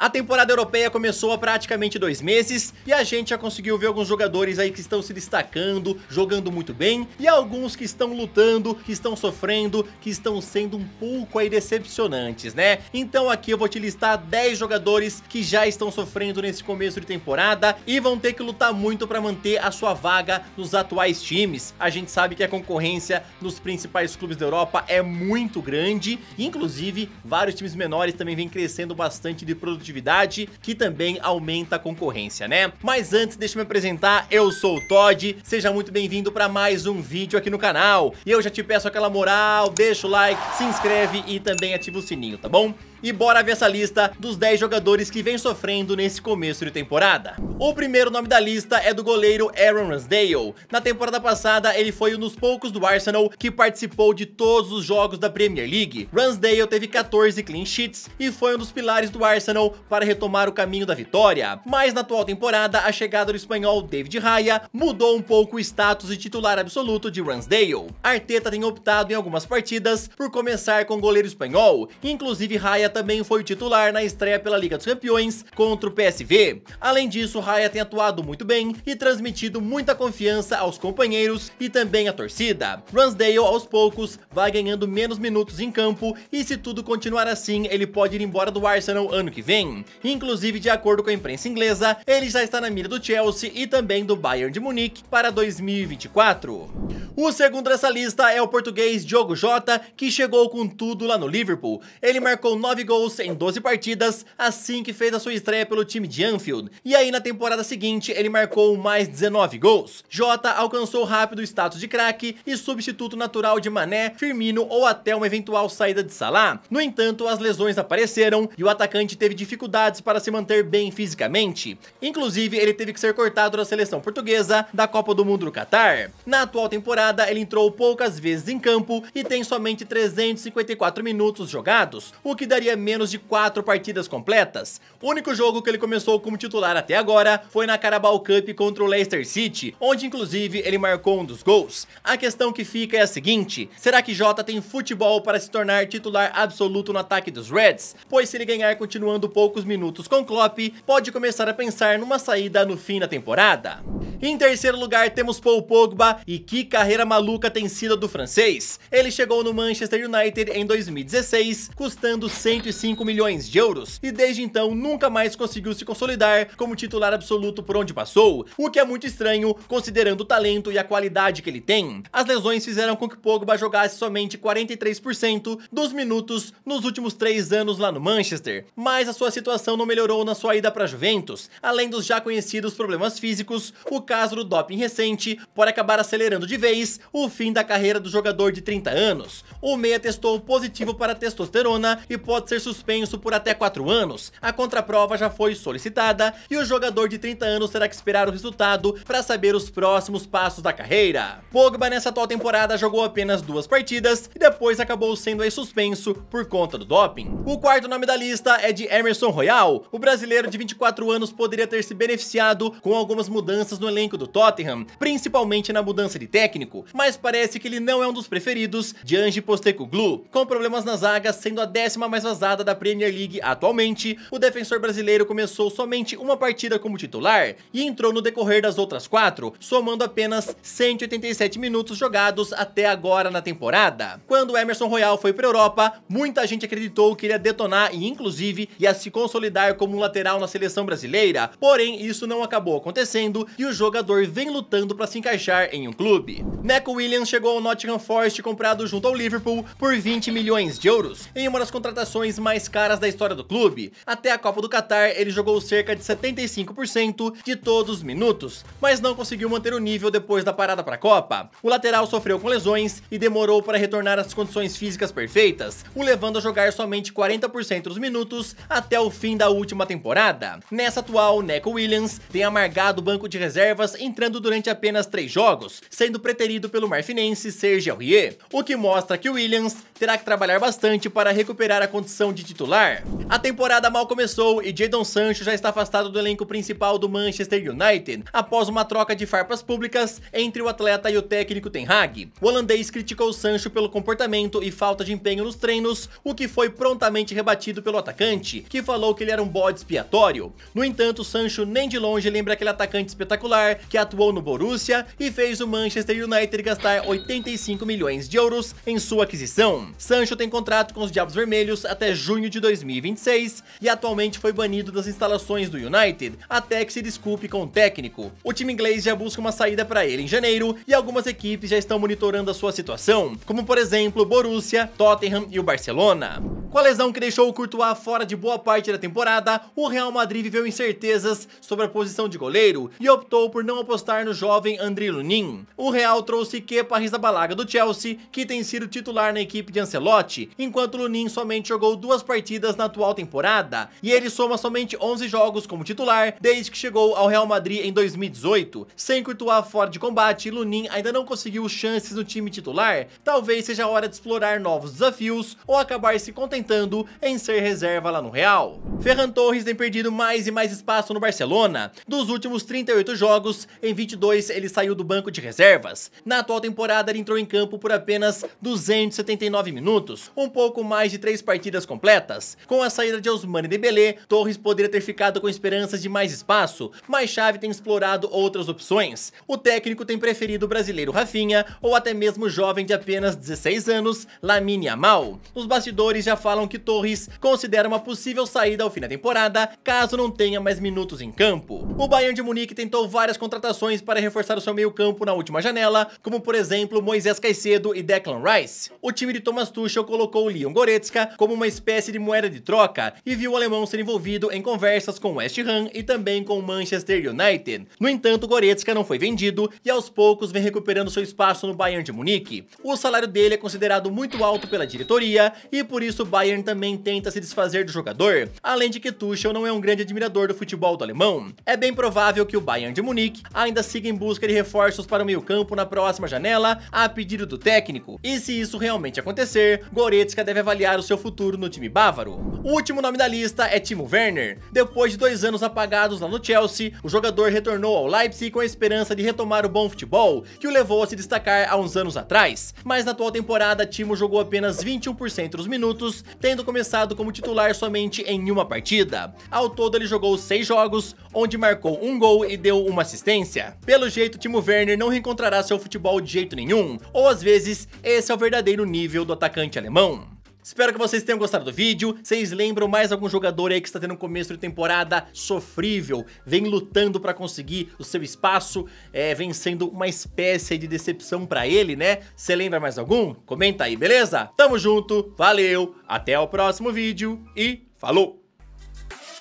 A temporada europeia começou há praticamente dois meses e a gente já conseguiu ver alguns jogadores aí que estão se destacando, jogando muito bem e alguns que estão lutando, que estão sofrendo, que estão sendo um pouco aí decepcionantes, né? Então aqui eu vou te listar 10 jogadores que já estão sofrendo nesse começo de temporada e vão ter que lutar muito para manter a sua vaga nos atuais times. A gente sabe que a concorrência nos principais clubes da Europa é muito grande, inclusive vários times menores também vêm crescendo bastante de produtividade competitividade, que também aumenta a concorrência, né? Mas antes, deixa eu me apresentar, eu sou o Todd, seja muito bem-vindo para mais um vídeo aqui no canal. E eu já te peço aquela moral, deixa o like, se inscreve e também ativa o sininho, tá bom? E bora ver essa lista dos 10 jogadores que vem sofrendo nesse começo de temporada. O primeiro nome da lista é do goleiro Aaron Ramsdale. Na temporada passada, ele foi um dos poucos do Arsenal que participou de todos os jogos da Premier League. Ramsdale teve 14 clean sheets e foi um dos pilares do Arsenal para retomar o caminho da vitória. Mas na atual temporada, a chegada do espanhol David Raya mudou um pouco o status de titular absoluto de Ramsdale. Arteta tem optado em algumas partidas por começar com o goleiro espanhol, inclusive Raya também foi titular na estreia pela Liga dos Campeões contra o PSV. Além disso, Raya tem atuado muito bem e transmitido muita confiança aos companheiros e também à torcida. Ransdale, aos poucos, vai ganhando menos minutos em campo e se tudo continuar assim, ele pode ir embora do Arsenal ano que vem. Inclusive, de acordo com a imprensa inglesa, ele já está na mira do Chelsea e também do Bayern de Munique para 2024. O segundo dessa lista é o português Diogo Jota, que chegou com tudo lá no Liverpool. Ele marcou 9 9 gols em 12 partidas, assim que fez a sua estreia pelo time de Anfield. E aí na temporada seguinte ele marcou mais 19 gols. Jota alcançou rápido o status de craque e substituto natural de Mané, Firmino ou até uma eventual saída de Salah. No entanto, as lesões apareceram e o atacante teve dificuldades para se manter bem fisicamente. Inclusive, ele teve que ser cortado da seleção portuguesa da Copa do Mundo do Catar. Na atual temporada, ele entrou poucas vezes em campo e tem somente 354 minutos jogados, o que daria menos de 4 partidas completas. O único jogo que ele começou como titular até agora foi na Carabao Cup contra o Leicester City, onde inclusive ele marcou um dos gols. A questão que fica é a seguinte, será que Jota tem futebol para se tornar titular absoluto no ataque dos Reds? Pois se ele ganhar continuando poucos minutos com Klopp, pode começar a pensar numa saída no fim da temporada. Em terceiro lugar, temos Paul Pogba e que carreira maluca tem sido do francês. Ele chegou no Manchester United em 2016, custando 105 milhões de euros e desde então nunca mais conseguiu se consolidar como titular absoluto por onde passou, o que é muito estranho considerando o talento e a qualidade que ele tem. As lesões fizeram com que Pogba jogasse somente 43% dos minutos nos últimos três anos lá no Manchester, mas a sua situação não melhorou na sua ida para Juventus. Além dos já conhecidos problemas físicos, o caso do doping recente, pode acabar acelerando de vez o fim da carreira do jogador de 30 anos. O meia testou positivo para testosterona e pode ser suspenso por até 4 anos. A contraprova já foi solicitada e o jogador de 30 anos terá que esperar o resultado para saber os próximos passos da carreira. Pogba nessa atual temporada jogou apenas duas partidas e depois acabou sendo suspenso por conta do doping. O quarto nome da lista é de Emerson Royal. O brasileiro de 24 anos poderia ter se beneficiado com algumas mudanças no elenco elenco do Tottenham, principalmente na mudança de técnico, mas parece que ele não é um dos preferidos de Ange Postecoglou. Com problemas na zaga, sendo a décima mais vazada da Premier League atualmente, o defensor brasileiro começou somente uma partida como titular e entrou no decorrer das outras quatro, somando apenas 187 minutos jogados até agora na temporada. Quando Emerson Royal foi para a Europa, muita gente acreditou que ele ia detonar e inclusive ia se consolidar como um lateral na seleção brasileira, porém isso não acabou acontecendo e o jogo jogador vem lutando para se encaixar em um clube. Neco Williams chegou ao Nottingham Forest comprado junto ao Liverpool por 20 milhões de euros, em uma das contratações mais caras da história do clube. Até a Copa do Catar, ele jogou cerca de 75% de todos os minutos, mas não conseguiu manter o nível depois da parada para a Copa. O lateral sofreu com lesões e demorou para retornar às condições físicas perfeitas, o levando a jogar somente 40% dos minutos até o fim da última temporada. Nessa atual, Neco Williams tem amargado o banco de reserva reservas, entrando durante apenas três jogos, sendo preterido pelo marfinense Serge Rie, o que mostra que o Williams terá que trabalhar bastante para recuperar a condição de titular. A temporada mal começou e Jadon Sancho já está afastado do elenco principal do Manchester United, após uma troca de farpas públicas entre o atleta e o técnico Ten Hag. O holandês criticou Sancho pelo comportamento e falta de empenho nos treinos, o que foi prontamente rebatido pelo atacante, que falou que ele era um bode expiatório. No entanto, Sancho nem de longe lembra aquele atacante espetacular que atuou no Borussia e fez o Manchester United gastar 85 milhões de euros em sua aquisição. Sancho tem contrato com os Diabos Vermelhos até junho de 2026 e atualmente foi banido das instalações do United até que se desculpe com o técnico. O time inglês já busca uma saída para ele em janeiro e algumas equipes já estão monitorando a sua situação, como por exemplo Borussia, Tottenham e o Barcelona. Com a lesão que deixou o Courtois fora de boa parte da temporada, o Real Madrid viveu incertezas sobre a posição de goleiro e optou por não apostar no jovem André Lunin. O Real trouxe Kepa Rizabalaga do Chelsea, que tem sido titular na equipe de Ancelotti, enquanto Lunin somente jogou duas partidas na atual temporada, e ele soma somente 11 jogos como titular desde que chegou ao Real Madrid em 2018. Sem Courtois fora de combate, Lunin ainda não conseguiu chances no time titular, talvez seja hora de explorar novos desafios ou acabar se contentando tentando em ser reserva lá no Real. Ferran Torres tem perdido mais e mais espaço no Barcelona. Dos últimos 38 jogos, em 22 ele saiu do banco de reservas. Na atual temporada ele entrou em campo por apenas 279 minutos, um pouco mais de três partidas completas. Com a saída de Osman e Dembélé, Torres poderia ter ficado com esperanças de mais espaço, mas Xavi tem explorado outras opções. O técnico tem preferido o brasileiro Rafinha ou até mesmo o jovem de apenas 16 anos, Lamine Amal. Os bastidores já falam falam que Torres considera uma possível saída ao fim da temporada, caso não tenha mais minutos em campo. O Bayern de Munique tentou várias contratações para reforçar o seu meio-campo na última janela, como por exemplo Moisés Caicedo e Declan Rice. O time de Thomas Tuchel colocou Leon Goretzka como uma espécie de moeda de troca e viu o alemão ser envolvido em conversas com West Ham e também com Manchester United. No entanto, Goretzka não foi vendido e aos poucos vem recuperando seu espaço no Bayern de Munique. O salário dele é considerado muito alto pela diretoria e por isso o Bayern Bayern também tenta se desfazer do jogador, além de que Tuchel não é um grande admirador do futebol do alemão. É bem provável que o Bayern de Munique ainda siga em busca de reforços para o meio-campo na próxima janela, a pedido do técnico. E se isso realmente acontecer, Goretzka deve avaliar o seu futuro no time bávaro. O último nome da lista é Timo Werner. Depois de dois anos apagados lá no Chelsea, o jogador retornou ao Leipzig com a esperança de retomar o bom futebol, que o levou a se destacar há uns anos atrás. Mas na atual temporada, Timo jogou apenas 21% dos minutos tendo começado como titular somente em uma partida. Ao todo ele jogou seis jogos, onde marcou um gol e deu uma assistência. Pelo jeito, Timo Werner não reencontrará seu futebol de jeito nenhum, ou às vezes esse é o verdadeiro nível do atacante alemão. Espero que vocês tenham gostado do vídeo. Vocês lembram mais algum jogador aí que está tendo um começo de temporada sofrível, vem lutando para conseguir o seu espaço, é, vem sendo uma espécie de decepção para ele, né? Você lembra mais algum? Comenta aí, beleza? Tamo junto, valeu, até o próximo vídeo e falou!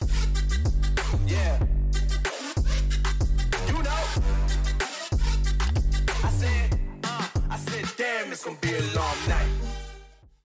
Uh, it's gonna be a long night.